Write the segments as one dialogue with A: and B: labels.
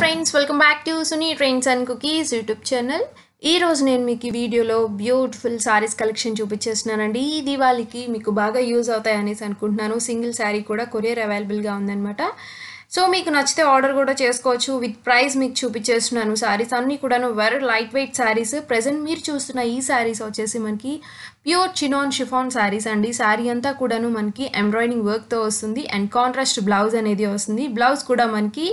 A: friends welcome back to Suni trends and cookies YouTube channel ఈ రోజు నేను మీకు ఈ వీడియోలో బ్యూటిఫుల్ శారీస్ కలెక్షన్ చూపించేస్తున్నానండి ఈ దివాళీకి మీకు బాగా యూజ్ అవుతాయి అనేసి అనుకుంటున్నాను సింగిల్ శారీ కూడా కొరియర్ అవైలబుల్గా ఉందనమాట సో మీకు నచ్చితే ఆర్డర్ కూడా చేసుకోవచ్చు విత్ ప్రైస్ మీకు చూపించేస్తున్నాను శారీస్ అన్నీ కూడాను very light weight saris present మీరు చూస్తున్న ఈ శారీస్ వచ్చేసి మనకి ప్యూర్ చినాన్ షిఫాన్ శారీస్ అండి శారీ అంతా కూడాను మనకి ఎంబ్రాయిడింగ్ వర్క్తో వస్తుంది అండ్ కాంట్రాస్ట్ బ్లౌజ్ అనేది వస్తుంది బ్లౌజ్ కూడా మనకి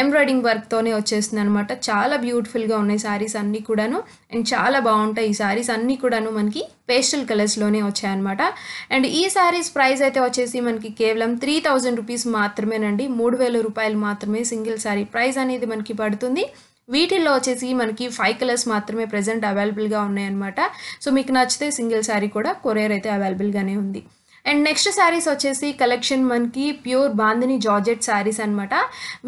A: ఎంబ్రాయిడింగ్ వర్క్తోనే వచ్చేస్తుంది అనమాట చాలా బ్యూటిఫుల్గా ఉన్నాయి శారీస్ అన్నీ కూడాను అండ్ చాలా బాగుంటాయి ఈ శారీస్ అన్నీ కూడాను మనకి పేస్టల్ కలర్స్లోనే వచ్చాయన్నమాట అండ్ ఈ శారీస్ ప్రైస్ అయితే వచ్చేసి మనకి కేవలం త్రీ థౌజండ్ రూపీస్ మాత్రమేనండి మూడు వేల రూపాయలు మాత్రమే సింగిల్ శారీ ప్రైస్ అనేది మనకి పడుతుంది వీటిల్లో వచ్చేసి మనకి ఫైవ్ కలర్స్ మాత్రమే ప్రజెంట్ అవైలబుల్గా ఉన్నాయన్నమాట సో మీకు నచ్చితే సింగిల్ శారీ కూడా కొరియర్ అయితే అవైలబుల్గానే ఉంది అండ్ నెక్స్ట్ శారీస్ వచ్చేసి కలెక్షన్ మనకి ప్యూర్ బాందిని జార్జెట్ శారీస్ అనమాట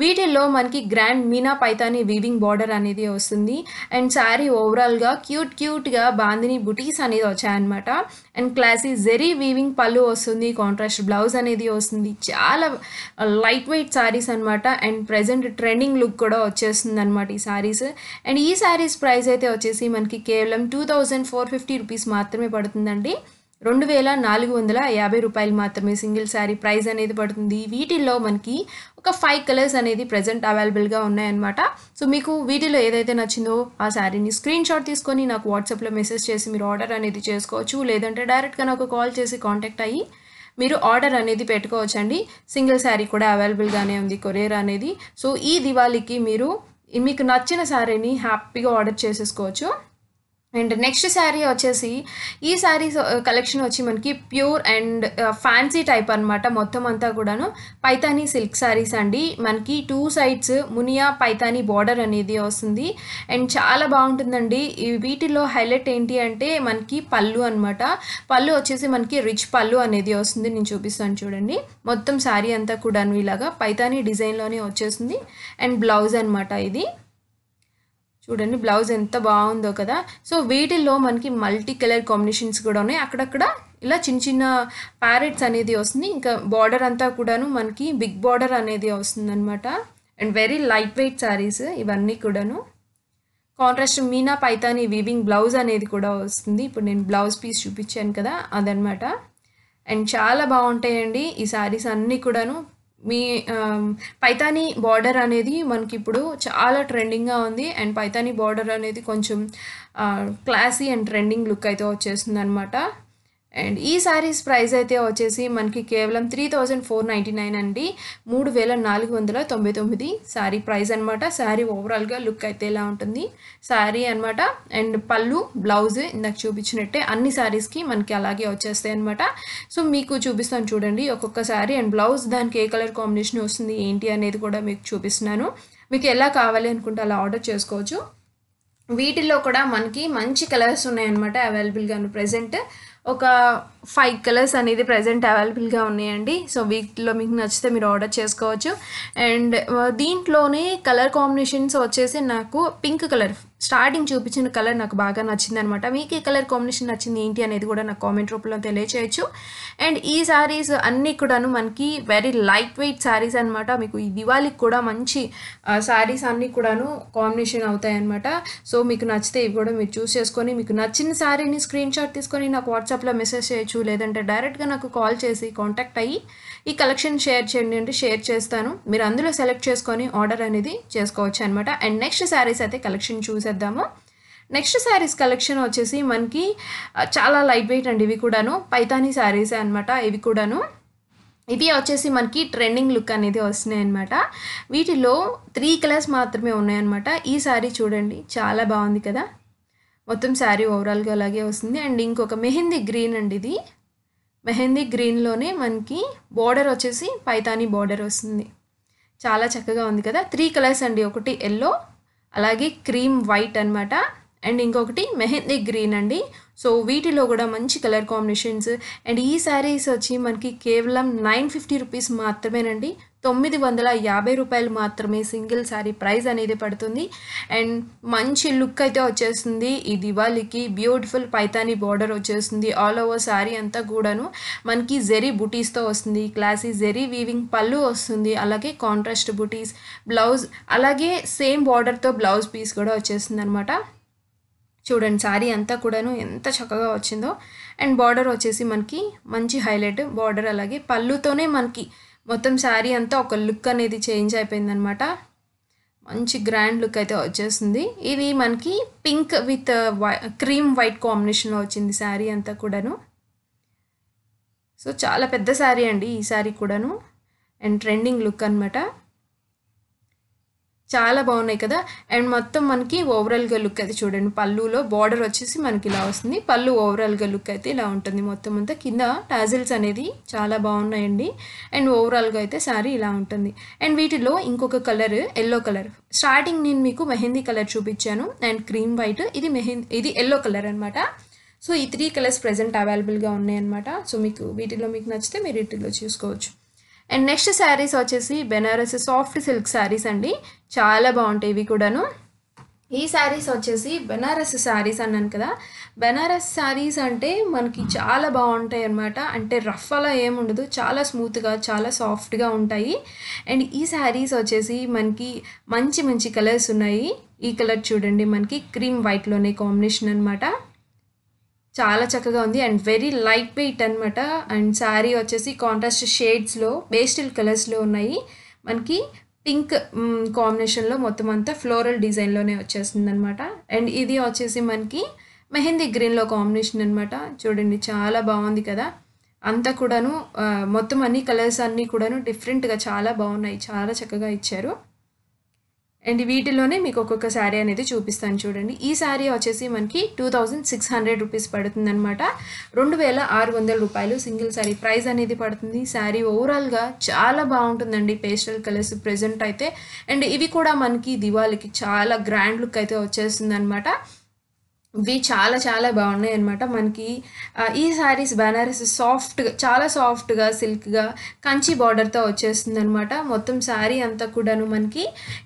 A: వీటిల్లో మనకి grand meena Paithani weaving border అనేది వస్తుంది అండ్ శారీ ఓవరాల్గా క్యూట్ క్యూట్గా బాందిని బుటీస్ అనేది వచ్చాయన్నమాట అండ్ క్లాసీ జెరీ వీవింగ్ పళ్ళు వస్తుంది కాంట్రాస్ట్ బ్లౌజ్ అనేది వస్తుంది చాలా లైట్ వెయిట్ శారీస్ అనమాట అండ్ ప్రజెంట్ ట్రెండింగ్ లుక్ కూడా వచ్చేస్తుంది అనమాట ఈ శారీస్ అండ్ ఈ శారీస్ ప్రైస్ అయితే వచ్చేసి మనకి కేవలం two thousand four fifty rupees మాత్రమే పడుతుందండి రెండు వేల నాలుగు వందల యాభై రూపాయలు మాత్రమే సింగిల్ శారీ ప్రైస్ అనేది పడుతుంది వీటిల్లో మనకి ఒక ఫైవ్ కలర్స్ అనేది ప్రజెంట్ అవైలబుల్గా ఉన్నాయన్నమాట సో మీకు వీటిలో ఏదైతే నచ్చిందో ఆ శారీని స్క్రీన్ షాట్ తీసుకొని నాకు వాట్సాప్లో మెసేజ్ చేసి మీరు ఆర్డర్ అనేది చేసుకోవచ్చు లేదంటే డైరెక్ట్గా నాకు కాల్ చేసి కాంటాక్ట్ అయ్యి మీరు ఆర్డర్ అనేది పెట్టుకోవచ్చండి సింగిల్ శారీ కూడా అవైలబుల్గానే ఉంది కొరియర్ అనేది సో ఈ దివాళీకి మీరు మీకు నచ్చిన శారీని హ్యాపీగా ఆర్డర్ చేసేసుకోవచ్చు అండ్ నెక్స్ట్ శారీ వచ్చేసి ఈ శారీ కలెక్షన్ వచ్చి మనకి ప్యూర్ అండ్ ఫ్యాన్సీ టైప్ అనమాట మొత్తం అంతా కూడాను పైతానీ సిల్క్ శారీస్ అండి మనకి two sides muniya Paithani border అనేది వస్తుంది అండ్ చాలా బాగుంటుందండి వీటిలో హైలైట్ ఏంటి అంటే మనకి పళ్ళు అనమాట పళ్ళు వచ్చేసి మనకి రిచ్ పళ్ళు అనేది వస్తుంది నేను చూపిస్తాను చూడండి మొత్తం శారీ అంతా కూడాను ఇలాగా పైతానీ డిజైన్లోనే వచ్చేస్తుంది అండ్ బ్లౌజ్ అనమాట ఇది చూడండి బ్లౌజ్ ఎంత బాగుందో కదా సో వీటిల్లో మనకి మల్టీ కలర్ కాంబినేషన్స్ కూడా ఉన్నాయి అక్కడక్కడ ఇలా చిన్న చిన్న ప్యారెట్స్ అనేది వస్తుంది ఇంకా బార్డర్ అంతా కూడాను మనకి బిగ్ బార్డర్ అనేది వస్తుందన్నమాట and very light weight saris ఇవన్నీ కూడాను contrast meena Paithani weaving blouse అనేది కూడా వస్తుంది ఇప్పుడు నేను బ్లౌజ్ పీస్ చూపించాను కదా అదనమాట అండ్ చాలా బాగుంటాయండి ఈ శారీస్ అన్నీ కూడాను మీ పైతానీ బార్డర్ అనేది మనకి ఇప్పుడు చాలా ట్రెండింగ్గా ఉంది అండ్ పైతానీ బార్డర్ అనేది కొంచెం క్లాసీ అండ్ ట్రెండింగ్ లుక్ అయితే వచ్చేస్తుంది అనమాట అండ్ ఈ శారీస్ ప్రైస్ అయితే వచ్చేసి మనకి కేవలం three thousand four ninety nine అండి మూడు వేల నాలుగు వందల తొంభై తొమ్మిది శారీ ప్రైస్ అనమాట శారీ ఓవరాల్గా లుక్ అయితే ఎలా ఉంటుంది శారీ అనమాట అండ్ పళ్ళు బ్లౌజ్ ఇందాక చూపించినట్టే అన్ని శారీస్కి మనకి అలాగే వచ్చేస్తాయి అనమాట సో మీకు చూపిస్తాను చూడండి ఒక్కొక్క శారీ అండ్ బ్లౌజ్ దానికి ఏ కలర్ కాంబినేషన్ వస్తుంది ఏంటి అనేది కూడా మీకు చూపిస్తున్నాను మీకు ఎలా కావాలి అనుకుంటే అలా ఆర్డర్ చేసుకోవచ్చు వీటిల్లో కూడా మనకి మంచి కలర్స్ ఉన్నాయన్నమాట అవైలబుల్గా ప్రజెంట్ ఒక ఫైవ్ కలర్స్ అనేది ప్రజెంట్ అవైలబుల్గా ఉన్నాయండి సో వీటిలో మీకు నచ్చితే మీరు ఆర్డర్ చేసుకోవచ్చు అండ్ దీంట్లోనే కలర్ కాంబినేషన్స్ వచ్చేసి నాకు పింక్ కలర్ స్టార్టింగ్ చూపించిన కలర్ నాకు బాగా నచ్చింది అనమాట మీకు ఈ కలర్ కాంబినేషన్ నచ్చింది ఏంటి అనేది కూడా నాకు కామెంట్ రూపంలో తెలియచేయచ్చు అండ్ ఈ శారీస్ అన్నీ కూడాను మనకి వెరీ లైట్ వెయిట్ శారీస్ అనమాట మీకు ఈ దివాళీకి కూడా మంచి శారీస్ అన్నీ కూడాను కాంబినేషన్ అవుతాయి అనమాట సో మీకు నచ్చితే ఇవి కూడా మీరు చూస్ చేసుకొని మీకు నచ్చిన శారీని స్క్రీన్ షాట్ తీసుకొని నాకు వాట్సాప్లో మెసేజ్ చేయొచ్చు చేయొచ్చు లేదంటే డైరెక్ట్గా నాకు కాల్ చేసి కాంటాక్ట్ అయ్యి ఈ కలెక్షన్ షేర్ చేయండి అంటే షేర్ చేస్తాను మీరు అందులో సెలెక్ట్ చేసుకొని ఆర్డర్ అనేది చేసుకోవచ్చు అనమాట అండ్ నెక్స్ట్ శారీస్ అయితే కలెక్షన్ చూసేద్దాము నెక్స్ట్ శారీస్ కలెక్షన్ వచ్చేసి మనకి చాలా లైట్ వెయిట్ అండి ఇవి కూడాను పైతానీ శారీసే అనమాట ఇవి కూడాను ఇవి వచ్చేసి మనకి ట్రెండింగ్ లుక్ అనేది వస్తున్నాయి అనమాట వీటిలో త్రీ కలర్స్ మాత్రమే ఉన్నాయన్నమాట ఈ సారీ చూడండి చాలా బాగుంది కదా మొత్తం శారీ ఓవరాల్గా అలాగే వస్తుంది అండ్ ఇంకొక మెహందీ గ్రీన్ అండి ఇది మెహందీ గ్రీన్లోనే మనకి బార్డర్ వచ్చేసి పైతానీ బార్డర్ వస్తుంది చాలా చక్కగా ఉంది కదా త్రీ కలర్స్ అండి ఒకటి ఎల్లో అలాగే క్రీమ్ వైట్ అనమాట అండ్ ఇంకొకటి మెహందీ గ్రీన్ అండి సో వీటిలో కూడా మంచి కలర్ కాంబినేషన్స్ అండ్ ఈ శారీస్ వచ్చి మనకి కేవలం నైన్ ఫిఫ్టీ రూపీస్ మాత్రమేనండి తొమ్మిది వందల యాభై రూపాయలు మాత్రమే సింగిల్ శారీ ప్రైస్ అనేది పడుతుంది అండ్ మంచి లుక్ అయితే వచ్చేస్తుంది ఈ దివాళీకి బ్యూటిఫుల్ పైతానీ బార్డర్ వచ్చేస్తుంది ఆల్ ఓవర్ శారీ అంతా కూడాను మనకి జెరీ బుటీస్తో వస్తుంది క్లాసీ జెరీ వీవింగ్ పళ్ళు వస్తుంది అలాగే కాంట్రాస్ట్ బుటీస్ బ్లౌజ్ అలాగే సేమ్ బార్డర్తో బ్లౌజ్ పీస్ కూడా వచ్చేస్తుంది అనమాట చూడండి శారీ అంతా కూడాను ఎంత చక్కగా వచ్చిందో అండ్ బార్డర్ వచ్చేసి మనకి మంచి హైలైట్ బార్డర్ అలాగే పళ్ళుతోనే మనకి మొత్తం శారీ అంతా ఒక లుక్ అనేది చేంజ్ అయిపోయిందనమాట మంచి గ్రాండ్ లుక్ అయితే వచ్చేసింది ఇది మనకి పింక్ విత్ వై క్రీమ్ వైట్ కాంబినేషన్లో వచ్చింది శారీ అంతా కూడాను సో చాలా పెద్ద శారీ అండి ఈ శారీ కూడాను అండ్ ట్రెండింగ్ లుక్ అనమాట చాలా బాగున్నాయి కదా అండ్ మొత్తం మనకి ఓవరాల్గా లుక్ అయితే చూడండి పళ్ళులో బార్డర్ వచ్చేసి మనకి ఇలా వస్తుంది పళ్ళు ఓవరాల్గా లుక్ అయితే ఇలా ఉంటుంది మొత్తం అంతా కింద టాజిల్స్ అనేది చాలా బాగున్నాయండి అండ్ ఓవరాల్గా అయితే శారీ ఇలా ఉంటుంది అండ్ వీటిలో ఇంకొక కలర్ ఎల్లో కలర్ స్టార్టింగ్ నేను మీకు మెహందీ కలర్ చూపించాను అండ్ క్రీమ్ వైట్ ఇది మెహందీ ఇది ఎల్లో కలర్ అనమాట సో ఈ త్రీ కలర్స్ ప్రజెంట్ అవైలబుల్గా ఉన్నాయన్నమాట సో మీకు వీటిలో మీకు నచ్చితే మీరు వీటిలో చూసుకోవచ్చు అండ్ నెక్స్ట్ శారీస్ వచ్చేసి బెనారస్ సాఫ్ట్ సిల్క్ శారీస్ అండి చాలా బాగుంటాయి ఇవి కూడాను ఈ శారీస్ వచ్చేసి బెనారస్ శారీస్ అన్నాను కదా బెనారస్ శారీస్ అంటే మనకి చాలా బాగుంటాయి అనమాట అంటే రఫ్ అలా ఏముండదు చాలా స్మూత్గా చాలా సాఫ్ట్గా ఉంటాయి అండ్ ఈ శారీస్ వచ్చేసి మనకి మంచి మంచి కలర్స్ ఉన్నాయి ఈ కలర్ చూడండి మనకి క్రీమ్ వైట్లోనే కాంబినేషన్ అనమాట చాలా చక్కగా ఉంది అండ్ వెరీ లైట్ వెయిట్ అనమాట అండ్ శారీ వచ్చేసి కాంట్రాస్ట్ షేడ్స్లో బేస్టిల్ కలర్స్లో ఉన్నాయి మనకి పింక్ కాంబినేషన్లో మొత్తం అంతా ఫ్లోరల్ డిజైన్లోనే వచ్చేస్తుంది అనమాట అండ్ ఇది వచ్చేసి మనకి మెహందీ గ్రీన్లో కాంబినేషన్ అనమాట చూడండి చాలా బాగుంది కదా అంతా కూడాను మొత్తం అన్ని కలర్స్ అన్నీ కూడాను డిఫరెంట్గా చాలా బాగున్నాయి చాలా చక్కగా ఇచ్చారు అండ్ వీటిలోనే మీకు ఒక్కొక్క శారీ అనేది చూపిస్తాను చూడండి ఈ శారీ వచ్చేసి మనకి two thousand six hundred rupees పడుతుంది అనమాట రెండు వేల ఆరు వందల రూపాయలు సింగిల్ శారీ ప్రైస్ అనేది పడుతుంది శారీ ఓవరాల్గా చాలా బాగుంటుందండి పేస్టల్ కలర్స్ ప్రెజెంట్ అయితే అండ్ ఇవి కూడా మనకి దివాళీకి చాలా గ్రాండ్ లుక్ అయితే వచ్చేస్తుంది అనమాట ఇవి చాలా చాలా బాగున్నాయి అనమాట మనకి ఈ శారీస్ బెనారస్ సాఫ్ట్గా చాలా సాఫ్ట్గా సిల్క్గా కంచి బార్డర్తో వచ్చేస్తుంది అనమాట మొత్తం శారీ అంతా కూడాను మనకి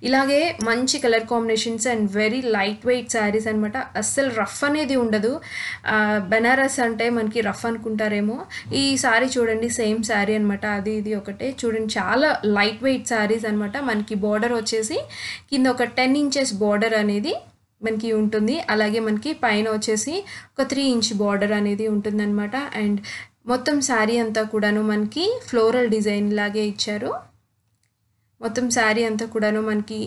A: ఇలాగే మంచి colour combinations and very light weight saris అనమాట అస్సలు రఫ్ అనేది ఉండదు బెనారస్ అంటే మనకి రఫ్ అనుకుంటారేమో ఈ శారీ చూడండి సేమ్ శారీ అనమాట అది ఇది ఒకటే చూడండి చాలా లైట్ వెయిట్ శారీస్ అనమాట మనకి బార్డర్ వచ్చేసి కింద ఒక టెన్ ఇంచెస్ బార్డర్ అనేది మనకి ఉంటుంది అలాగే మనకి పైన వచ్చేసి ఒక త్రీ ఇంచ్ బార్డర్ అనేది అనమాట అండ్ మొత్తం శారీ అంతా కూడాను మనకి ఫ్లోరల్ డిజైన్ లాగే ఇచ్చారు మొత్తం శారీ అంతా కూడాను మనకి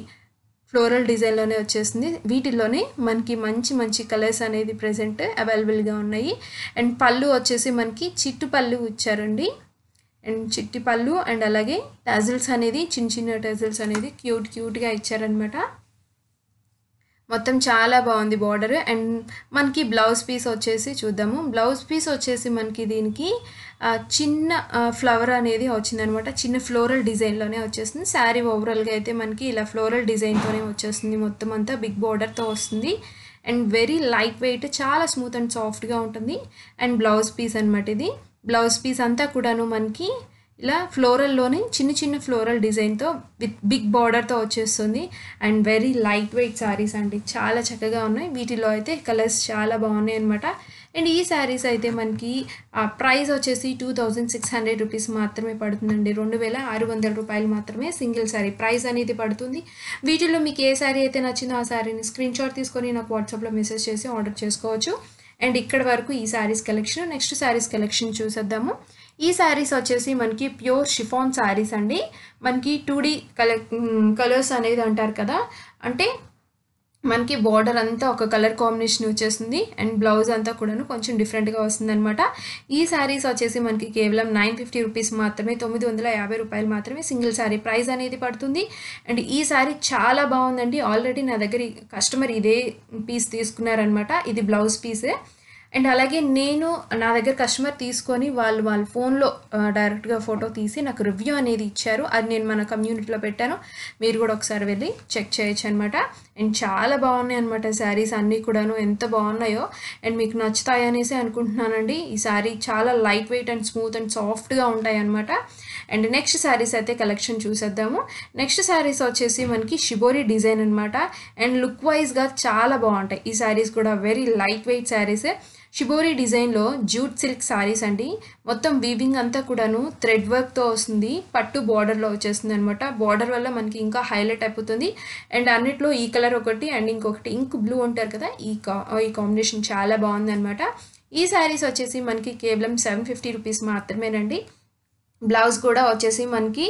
A: ఫ్లోరల్ డిజైన్లోనే వచ్చేసింది వీటిల్లోనే మనకి మంచి మంచి కలర్స్ అనేది ప్రజెంట్ అవైలబుల్గా ఉన్నాయి అండ్ పళ్ళు వచ్చేసి మనకి చిట్టు పళ్ళు ఇచ్చారండి అండ్ చిట్టి పళ్ళు అండ్ అలాగే టజిల్స్ అనేది చిన్న చిన్న టజిల్స్ అనేది క్యూట్ క్యూట్గా ఇచ్చారనమాట మొత్తం చాలా బాగుంది బార్డర్ అండ్ మనకి బ్లౌజ్ పీస్ వచ్చేసి చూద్దాము బ్లౌజ్ పీస్ వచ్చేసి మనకి దీనికి చిన్న ఫ్లవర్ అనేది వచ్చిందనమాట చిన్న ఫ్లోరల్ డిజైన్లోనే వచ్చేస్తుంది శారీ ఓవరాల్గా అయితే మనకి ఇలా ఫ్లోరల్ డిజైన్తోనే వచ్చేస్తుంది మొత్తం అంతా బిగ్ బార్డర్తో వస్తుంది అండ్ వెరీ లైట్ వెయిట్ చాలా స్మూత్ అండ్ సాఫ్ట్గా ఉంటుంది అండ్ బ్లౌజ్ పీస్ అనమాట ఇది బ్లౌజ్ పీస్ అంతా కూడాను మనకి ఇలా ఫ్లోరల్లోనే చిన్న చిన్న ఫ్లోరల్ డిజైన్తో విత్ బిగ్ బార్డర్తో వచ్చేస్తుంది and very light weight saris అండి చాలా చక్కగా ఉన్నాయి వీటిలో అయితే కలర్స్ చాలా బాగున్నాయి అనమాట అండ్ ఈ శారీస్ అయితే మనకి ప్రైస్ వచ్చేసి two thousand six hundred rupees మాత్రమే పడుతుందండి రెండు వేల ఆరు వందల రూపాయలు మాత్రమే సింగిల్ శారీ ప్రైస్ అనేది పడుతుంది వీటిలో మీకు ఏ శారీ అయితే నచ్చిందో ఆ శారీని స్క్రీన్ షాట్ తీసుకొని నాకు వాట్సాప్లో మెసేజ్ చేసి ఆర్డర్ చేసుకోవచ్చు అండ్ ఇక్కడ వరకు ఈ saris collection next saris collection చూసేద్దాము ఈ శారీస్ వచ్చేసి మనకి ప్యూర్ షిఫాన్ శారీస్ అండి మనకి టూ డీ కలర్స్ అనేది అంటారు కదా అంటే మనకి బార్డర్ అంతా ఒక కలర్ కాంబినేషన్ వచ్చేస్తుంది అండ్ బ్లౌజ్ అంతా కూడాను కొంచెం డిఫరెంట్గా వస్తుంది అనమాట ఈ శారీస్ వచ్చేసి మనకి కేవలం నైన్ ఫిఫ్టీ రూపీస్ మాత్రమే తొమ్మిది వందల యాభై రూపాయలు మాత్రమే సింగిల్ శారీ ప్రైస్ అనేది పడుతుంది అండ్ ఈ శారీ చాలా బాగుందండి ఆల్రెడీ నా దగ్గర కస్టమర్ ఇదే పీస్ తీసుకున్నారనమాట ఇది బ్లౌజ్ పీసే అండ్ అలాగే నేను నా దగ్గర కస్టమర్ తీసుకొని వాళ్ళు వాళ్ళ ఫోన్లో డైరెక్ట్గా ఫోటో తీసి నాకు రివ్యూ అనేది ఇచ్చారు అది నేను మన కమ్యూనిటీలో పెట్టాను మీరు కూడా ఒకసారి వెళ్ళి చెక్ చేయొచ్చు అనమాట అండ్ చాలా బాగున్నాయి అనమాట శారీస్ అన్నీ కూడాను ఎంత బాగున్నాయో అండ్ మీకు నచ్చుతాయి అనేసి అనుకుంటున్నానండి ఈ శారీ చాలా light weight and smooth and సాఫ్ట్గా ఉంటాయి అనమాట అండ్ నెక్స్ట్ శారీస్ అయితే కలెక్షన్ చూసేద్దాము నెక్స్ట్ శారీస్ వచ్చేసి మనకి షిబోరి డిజైన్ అనమాట అండ్ లుక్ వైజ్గా చాలా బాగుంటాయి ఈ శారీస్ కూడా వెరీ లైట్ వెయిట్ శారీసే షిబోరి డిజైన్లో జూట్ సిల్క్ శారీస్ అండి మొత్తం వీవింగ్ అంతా కూడాను థ్రెడ్ వర్క్తో వస్తుంది పట్టు బార్డర్లో వచ్చేస్తుంది అనమాట బార్డర్ వల్ల మనకి ఇంకా హైలైట్ అయిపోతుంది అండ్ అన్నిట్లో ఈ కలర్ ఒకటి అండ్ ఇంకొకటి ఇంక్ బ్లూ ఉంటారు కదా ఈ కా ఈ కాంబినేషన్ చాలా బాగుందనమాట ఈ శారీస్ వచ్చేసి మనకి కేవలం సెవెన్ ఫిఫ్టీ రూపీస్ మాత్రమేనండి బ్లౌజ్ కూడా వచ్చేసి మనకి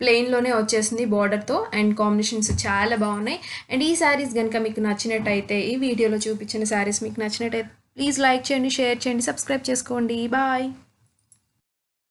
A: ప్లెయిన్లోనే వచ్చేసింది బార్డర్తో అండ్ కాంబినేషన్స్ చాలా బాగున్నాయి అండ్ ఈ శారీస్ కనుక మీకు నచ్చినట్టయితే ఈ వీడియోలో చూపించిన శారీస్ మీకు నచ్చినట్టయితే ప్లీజ్ లైక్ చేయండి షేర్ చేయండి సబ్స్క్రైబ్ చేసుకోండి బాయ్